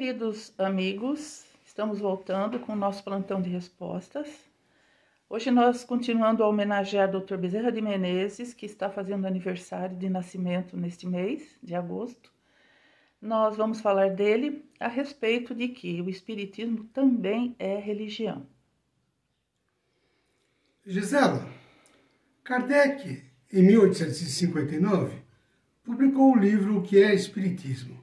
queridos amigos, estamos voltando com o nosso plantão de respostas. Hoje nós continuando a homenagear o Dr. Bezerra de Menezes, que está fazendo aniversário de nascimento neste mês de agosto. Nós vamos falar dele a respeito de que o espiritismo também é religião. Gisela, Kardec, em 1859, publicou o livro O que é Espiritismo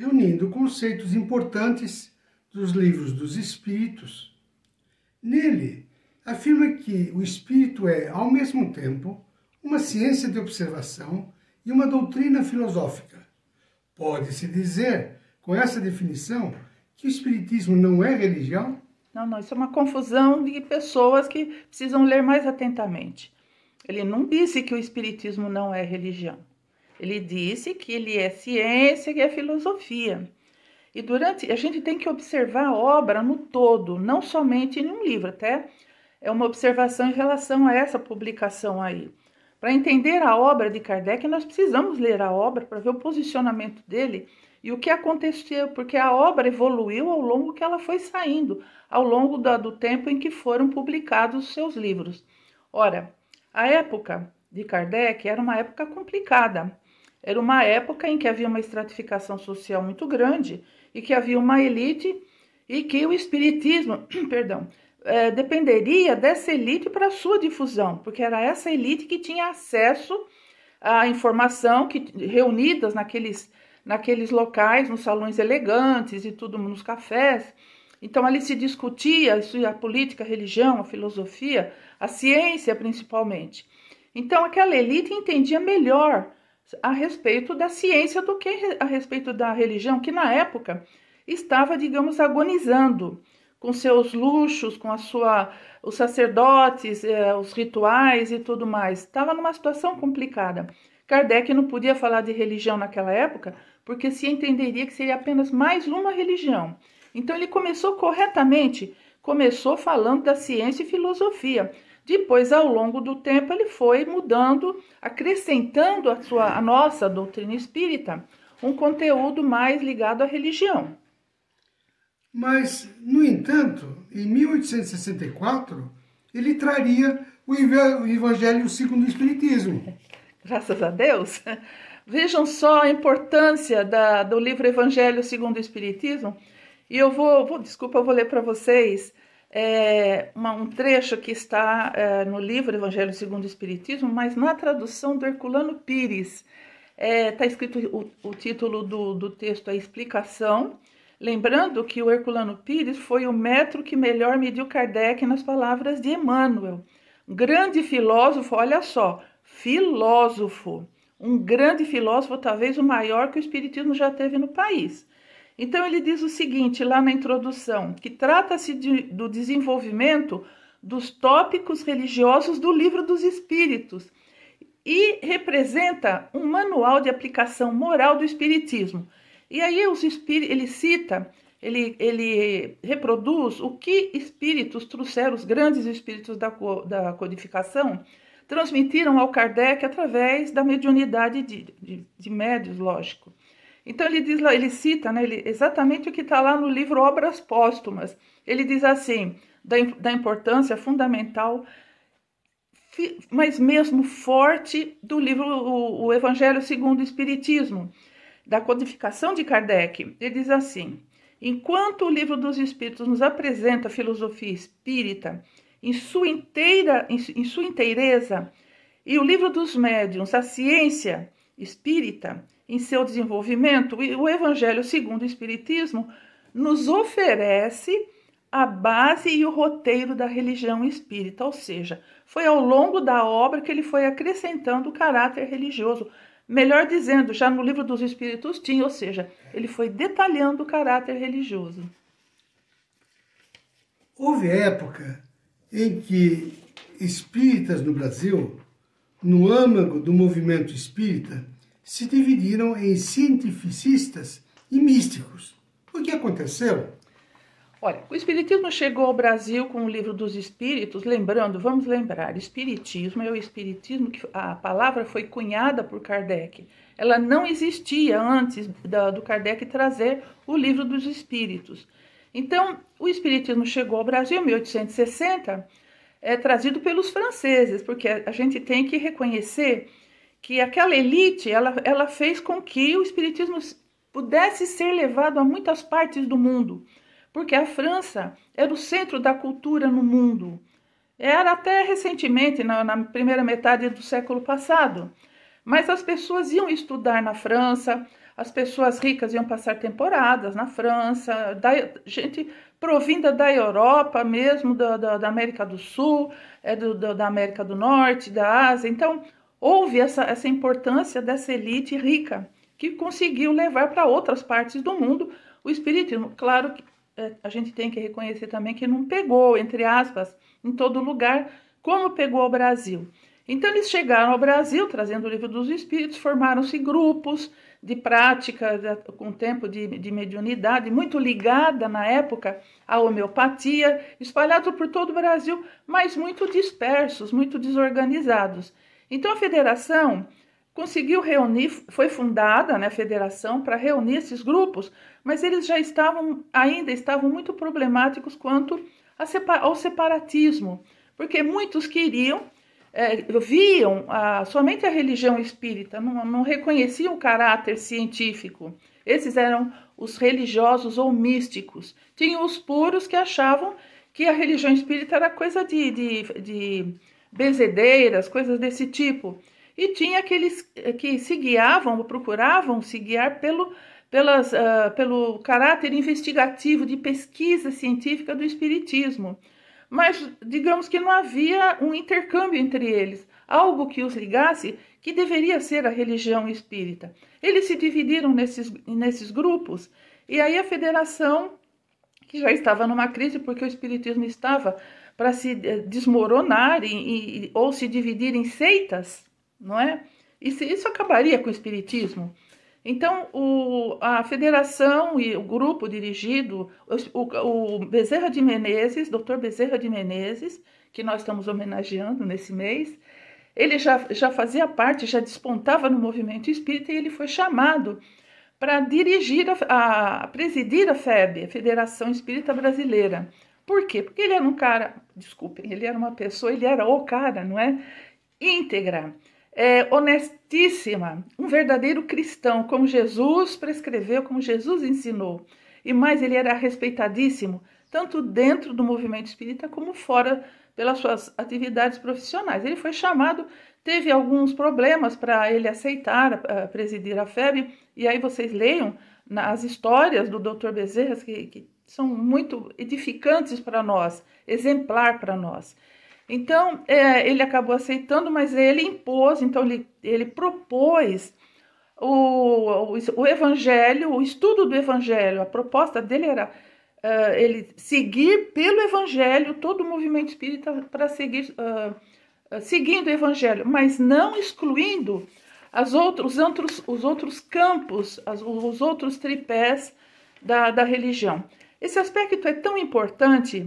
reunindo conceitos importantes dos livros dos Espíritos. Nele, afirma que o Espírito é, ao mesmo tempo, uma ciência de observação e uma doutrina filosófica. Pode-se dizer, com essa definição, que o Espiritismo não é religião? Não, não, isso é uma confusão de pessoas que precisam ler mais atentamente. Ele não disse que o Espiritismo não é religião. Ele disse que ele é ciência e é filosofia. E durante a gente tem que observar a obra no todo, não somente em um livro, até é uma observação em relação a essa publicação aí. Para entender a obra de Kardec, nós precisamos ler a obra para ver o posicionamento dele e o que aconteceu, porque a obra evoluiu ao longo que ela foi saindo, ao longo da, do tempo em que foram publicados os seus livros. Ora, a época de Kardec era uma época complicada. Era uma época em que havia uma estratificação social muito grande e que havia uma elite e que o espiritismo, perdão, é, dependeria dessa elite para sua difusão, porque era essa elite que tinha acesso à informação que reunidas naqueles naqueles locais, nos salões elegantes e tudo nos cafés. Então ali se discutia a política, a religião, a filosofia, a ciência principalmente. Então aquela elite entendia melhor a respeito da ciência do que a respeito da religião, que na época estava, digamos, agonizando com seus luxos, com a sua, os sacerdotes, eh, os rituais e tudo mais. Estava numa situação complicada. Kardec não podia falar de religião naquela época, porque se entenderia que seria apenas mais uma religião. Então ele começou corretamente, começou falando da ciência e filosofia, depois, ao longo do tempo, ele foi mudando, acrescentando a, sua, a nossa doutrina espírita um conteúdo mais ligado à religião. Mas, no entanto, em 1864, ele traria o Evangelho segundo o Espiritismo. Graças a Deus! Vejam só a importância da, do livro Evangelho segundo o Espiritismo. E eu vou, vou desculpa, eu vou ler para vocês é, uma, um trecho que está é, no livro Evangelho segundo o Espiritismo, mas na tradução do Herculano Pires. Está é, tá escrito o, o título do, do texto, a explicação. Lembrando que o Herculano Pires foi o metro que melhor mediu Kardec nas palavras de Emmanuel. Grande filósofo, olha só, filósofo. Um grande filósofo, talvez o maior que o Espiritismo já teve no país. Então, ele diz o seguinte, lá na introdução, que trata-se de, do desenvolvimento dos tópicos religiosos do Livro dos Espíritos e representa um manual de aplicação moral do Espiritismo. E aí os ele cita, ele, ele reproduz o que espíritos trouxeram, os grandes espíritos da, da codificação, transmitiram ao Kardec através da mediunidade de, de, de médios, lógico. Então ele diz lá, ele cita né, ele, exatamente o que está lá no livro Obras Póstumas. Ele diz assim, da, da importância fundamental, fi, mas mesmo forte, do livro o, o Evangelho segundo o Espiritismo, da codificação de Kardec. Ele diz assim: enquanto o livro dos Espíritos nos apresenta a filosofia espírita, em sua inteira, em, em sua inteireza, e o livro dos médiuns, a ciência espírita, em seu desenvolvimento, e o Evangelho segundo o Espiritismo nos oferece a base e o roteiro da religião espírita, ou seja, foi ao longo da obra que ele foi acrescentando o caráter religioso. Melhor dizendo, já no livro dos Espíritos tinha, ou seja, ele foi detalhando o caráter religioso. Houve época em que espíritas no Brasil no âmago do movimento espírita, se dividiram em cientificistas e místicos. O que aconteceu? Olha, o Espiritismo chegou ao Brasil com o livro dos Espíritos, lembrando, vamos lembrar, Espiritismo é o Espiritismo que a palavra foi cunhada por Kardec. Ela não existia antes do Kardec trazer o livro dos Espíritos. Então, o Espiritismo chegou ao Brasil em 1860 é, trazido pelos franceses, porque a gente tem que reconhecer que aquela elite ela, ela fez com que o espiritismo pudesse ser levado a muitas partes do mundo, porque a França era o centro da cultura no mundo. Era até recentemente, na, na primeira metade do século passado. Mas as pessoas iam estudar na França, as pessoas ricas iam passar temporadas na França, da, gente provinda da Europa mesmo, da, da, da América do Sul, é do, da América do Norte, da Ásia. Então, houve essa, essa importância dessa elite rica que conseguiu levar para outras partes do mundo o espiritismo. Claro que é, a gente tem que reconhecer também que não pegou, entre aspas, em todo lugar, como pegou o Brasil. Então, eles chegaram ao Brasil trazendo o livro dos espíritos, formaram-se grupos de prática com tempo de, de mediunidade, muito ligada na época à homeopatia, espalhado por todo o Brasil, mas muito dispersos, muito desorganizados. Então a federação conseguiu reunir, foi fundada né, a federação para reunir esses grupos, mas eles já estavam, ainda estavam muito problemáticos quanto ao separatismo, porque muitos queriam é, viam a, ah, somente a religião espírita, não, não reconheciam o caráter científico. Esses eram os religiosos ou místicos. Tinham os puros que achavam que a religião espírita era coisa de, de, de bezedeiras, coisas desse tipo. E tinha aqueles eh, que se guiavam, procuravam se guiar pelo, pelas, uh, pelo caráter investigativo de pesquisa científica do espiritismo mas digamos que não havia um intercâmbio entre eles, algo que os ligasse que deveria ser a religião espírita. Eles se dividiram nesses, nesses grupos, e aí a federação, que já estava numa crise porque o espiritismo estava para se eh, desmoronar e, e, ou se dividir em seitas, não é? Isso, isso acabaria com o espiritismo. Então, o, a federação e o grupo dirigido, o, o Bezerra de Menezes, doutor Bezerra de Menezes, que nós estamos homenageando nesse mês, ele já, já fazia parte, já despontava no movimento espírita e ele foi chamado para dirigir, a, a, presidir a FEB, a Federação Espírita Brasileira. Por quê? Porque ele era um cara, desculpem, ele era uma pessoa, ele era o cara, não é? Íntegra é, honestíssima, um verdadeiro cristão, como Jesus prescreveu, como Jesus ensinou. E mais, ele era respeitadíssimo, tanto dentro do movimento espírita como fora, pelas suas atividades profissionais. Ele foi chamado, teve alguns problemas para ele aceitar a eh, presidir a FEB, e aí vocês leiam as histórias do Dr. Bezerras, que, que são muito edificantes para nós, exemplar para nós. Então, é, ele acabou aceitando, mas ele impôs, então ele, ele propôs o, o, o evangelho, o estudo do evangelho. A proposta dele era uh, ele seguir pelo evangelho, todo o movimento espírita para seguir, uh, seguindo o evangelho, mas não excluindo as outros, os, outros, os outros campos, as, os outros tripés da, da religião. Esse aspecto é tão importante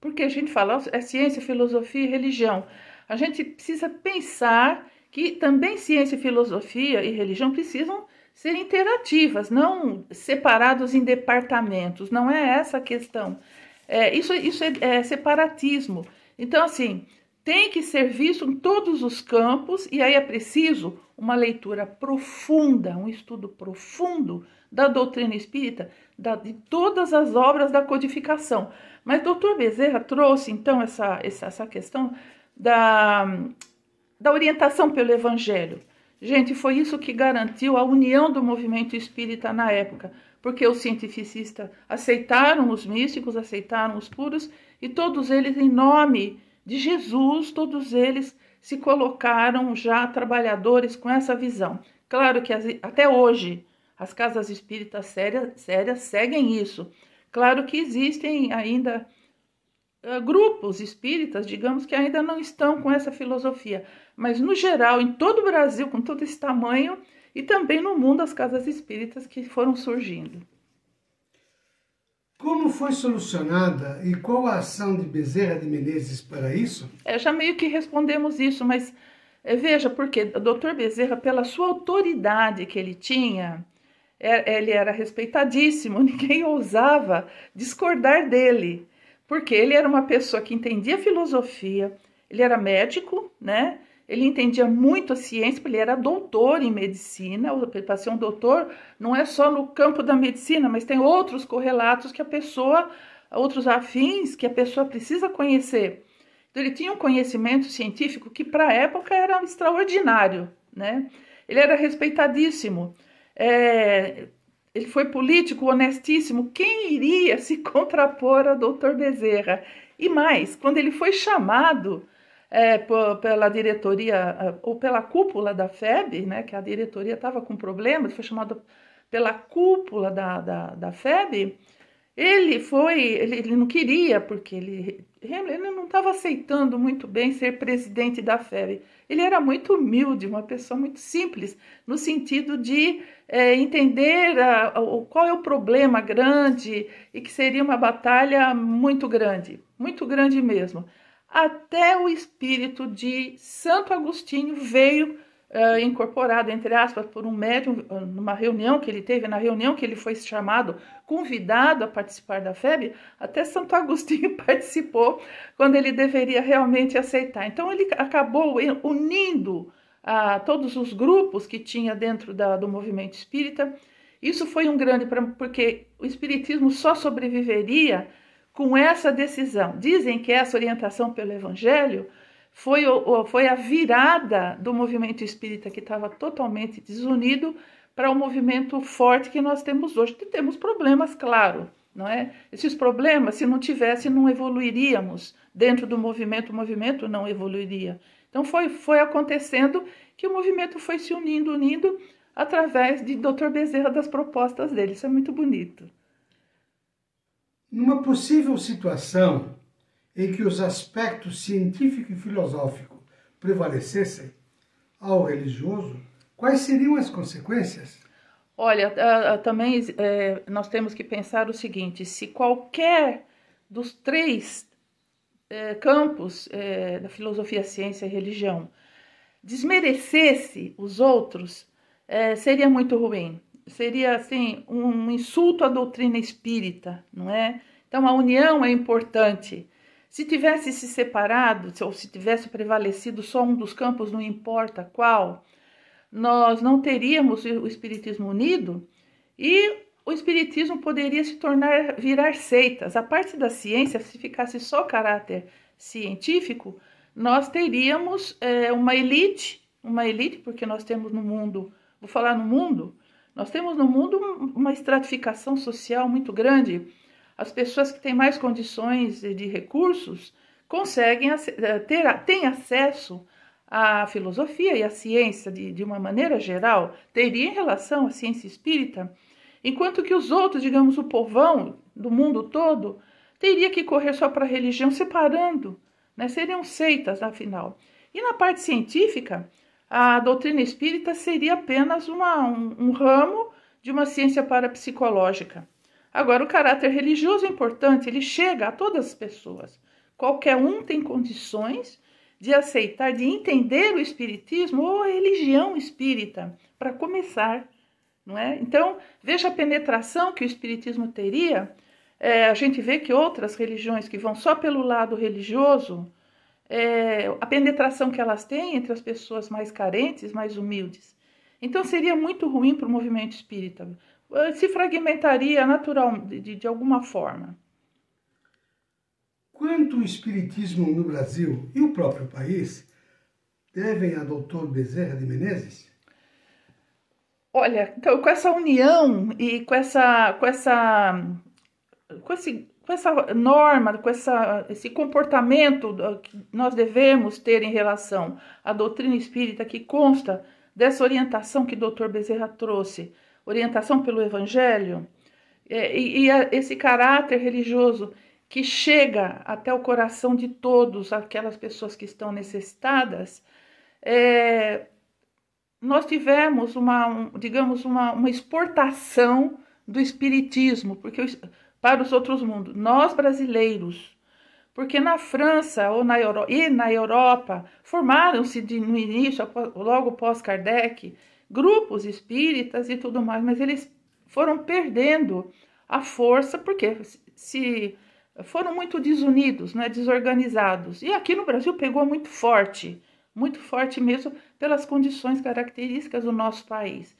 porque a gente fala é ciência, filosofia e religião. A gente precisa pensar que também ciência, filosofia e religião precisam ser interativas, não separados em departamentos. Não é essa a questão. É, isso isso é, é separatismo. Então, assim, tem que ser visto em todos os campos e aí é preciso uma leitura profunda, um estudo profundo da doutrina espírita, da, de todas as obras da codificação. Mas doutor Bezerra trouxe então essa, essa questão da, da orientação pelo evangelho. Gente, foi isso que garantiu a união do movimento espírita na época, porque os cientificistas aceitaram os místicos, aceitaram os puros e todos eles em nome de Jesus, todos eles se colocaram já trabalhadores com essa visão. Claro que as, até hoje as casas espíritas sérias, sérias seguem isso. Claro que existem ainda uh, grupos espíritas, digamos, que ainda não estão com essa filosofia, mas no geral, em todo o Brasil, com todo esse tamanho, e também no mundo, as casas espíritas que foram surgindo. Como foi solucionada e qual a ação de Bezerra de Menezes para isso? É, já meio que respondemos isso, mas é, veja, porque o doutor Bezerra, pela sua autoridade que ele tinha, é, ele era respeitadíssimo, ninguém ousava discordar dele, porque ele era uma pessoa que entendia filosofia, ele era médico, né? Ele entendia muito a ciência, porque ele era doutor em medicina. Para ser um doutor, não é só no campo da medicina, mas tem outros correlatos que a pessoa, outros afins que a pessoa precisa conhecer. Então, ele tinha um conhecimento científico que, para a época, era extraordinário. Né? Ele era respeitadíssimo. É, ele foi político honestíssimo. Quem iria se contrapor a doutor Bezerra? E mais, quando ele foi chamado é, pela diretoria ou pela cúpula da FEB, né, que a diretoria estava com problemas, foi chamado pela cúpula da, da, da FEB, ele foi, ele, ele não queria, porque ele, ele não estava aceitando muito bem ser presidente da FEB. Ele era muito humilde, uma pessoa muito simples, no sentido de é, entender a, a, qual é o problema grande e que seria uma batalha muito grande, muito grande mesmo até o espírito de Santo Agostinho veio uh, incorporado, entre aspas, por um médium, eh, numa reunião que ele teve, na reunião que ele foi chamado, convidado a participar da FEB, até Santo Agostinho participou quando ele deveria realmente aceitar. Então ele acabou unindo a todos os grupos que tinha dentro da, do movimento espírita. Isso foi um grande, porque o espiritismo só sobreviveria com essa decisão. Dizem que essa orientação pelo Evangelho foi, foi a virada do movimento espírita que estava totalmente desunido para o movimento forte que nós temos hoje. E temos problemas, claro, não é? Esses problemas, se não tivesse, não evoluiríamos dentro do movimento, o movimento não evoluiria. Então foi, foi acontecendo que o movimento foi se unindo, unindo através de Dr. Bezerra das propostas dele. Isso é muito bonito. Numa possível situação em que os aspectos científico e filosófico prevalecessem ao religioso, quais seriam as consequências? Olha, ah, ah, também eh, nós temos que pensar o seguinte: se qualquer dos três eh, campos eh, da filosofia, ciência e religião desmerecesse os outros, seria muito ruim seria assim um insulto à doutrina espírita, não é? Então a união é importante. Se tivesse se separado, ou se tivesse prevalecido só um dos campos, não importa qual, nós não teríamos o espiritismo unido e o espiritismo poderia se tornar virar seitas. A parte da ciência, se ficasse só caráter científico, nós teríamos é, uma elite, uma elite porque nós temos no mundo, vou falar no mundo, nós temos no mundo uma estratificação social muito grande. As pessoas que têm mais condições de recursos conseguem eh, ter, têm acesso à filosofia e à ciência de, de uma maneira geral, teria em relação à ciência espírita, enquanto que os outros, digamos, o povão do mundo todo, teria que correr só para a religião, separando, né? seriam seitas, afinal. E na parte científica, a doutrina espírita seria apenas uma, um, um ramo de uma ciência parapsicológica. Agora, o caráter religioso é importante, ele chega a todas as pessoas. Qualquer um tem condições de aceitar, de entender o espiritismo ou a religião espírita, para começar. Não é? Então, veja a penetração que o espiritismo teria. É, a gente vê que outras religiões que vão só pelo lado religioso, é, a penetração que elas têm entre as pessoas mais carentes, mais humildes. Então seria muito ruim para o movimento espírita. Ah, se fragmentaria natural de, de alguma forma. Quanto o espiritismo no Brasil e o próprio país devem a doutor Bezerra de Menezes? Olha, então, com essa união e com essa, com essa, com esse com essa norma, com essa, esse comportamento ah, que nós devemos ter em relação à doutrina espírita que consta dessa orientação que o Dr. Bezerra trouxe, orientação pelo Evangelho, é, e, e a, esse caráter religioso que chega até o coração de todos, aquelas pessoas que estão necessitadas, é, nós tivemos uma, um, digamos, uma, uma exportação do espiritismo, porque o, para os outros mundos, nós brasileiros. Porque na França ou na Euro e na Europa formaram-se no início, logo pós Kardec, grupos espíritas e tudo mais, mas eles foram perdendo a força porque se foram muito desunidos, né, desorganizados. E aqui no Brasil pegou muito forte, muito forte mesmo pelas condições características do nosso país.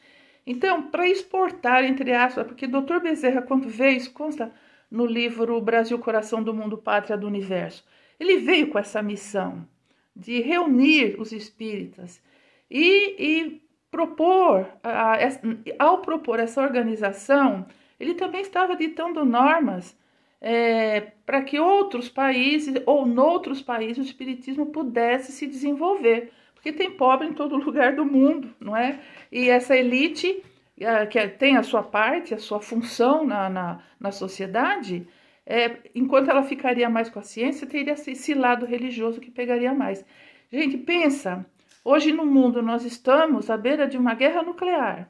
Então, para exportar, entre aspas, porque Dr. Bezerra, quando veio, isso consta no livro Brasil, Coração do Mundo, Pátria do Universo, ele veio com essa missão de reunir os espíritas e, e propor, a, a, ao propor essa organização, ele também estava ditando normas é, para que outros países ou noutros países o espiritismo pudesse se desenvolver. Porque tem pobre em todo lugar do mundo, não é? E essa elite eh, que é, tem a sua parte, a sua função na, na, na sociedade, é, enquanto ela ficaria mais com a ciência, teria esse lado religioso que pegaria mais. Gente, pensa, hoje no mundo nós estamos à beira de uma guerra nuclear,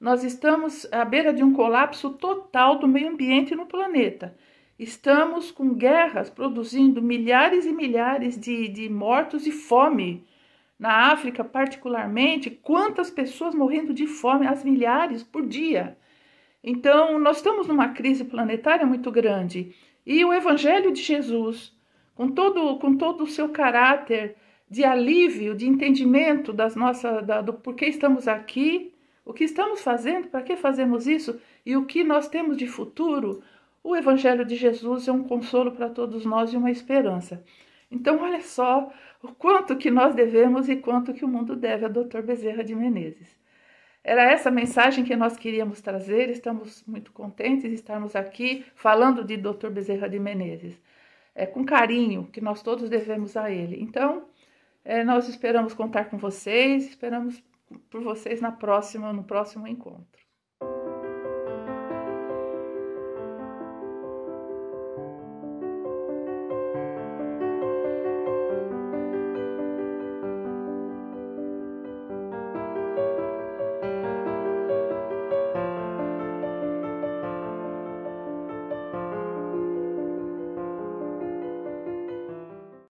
nós estamos à beira de um colapso total do meio ambiente no planeta. Estamos com guerras produzindo milhares e milhares de, de mortos e fome na África, particularmente, quantas pessoas morrendo de fome, as milhares por dia. Então, nós estamos numa crise planetária muito grande. E o Evangelho de Jesus, com todo, com todo o seu caráter de alívio, de entendimento das nossas, da, do porquê estamos aqui, o que estamos fazendo, para que fazemos isso e o que nós temos de futuro, o Evangelho de Jesus é um consolo para todos nós e uma esperança. Então, olha só o quanto que nós devemos e quanto que o mundo deve a Dr. Bezerra de Menezes. Era essa mensagem que nós queríamos trazer, estamos muito contentes de estarmos aqui falando de Dr. Bezerra de Menezes. É com carinho que nós todos devemos a ele. Então, é, nós esperamos contar com vocês, esperamos por vocês na próxima, no próximo encontro.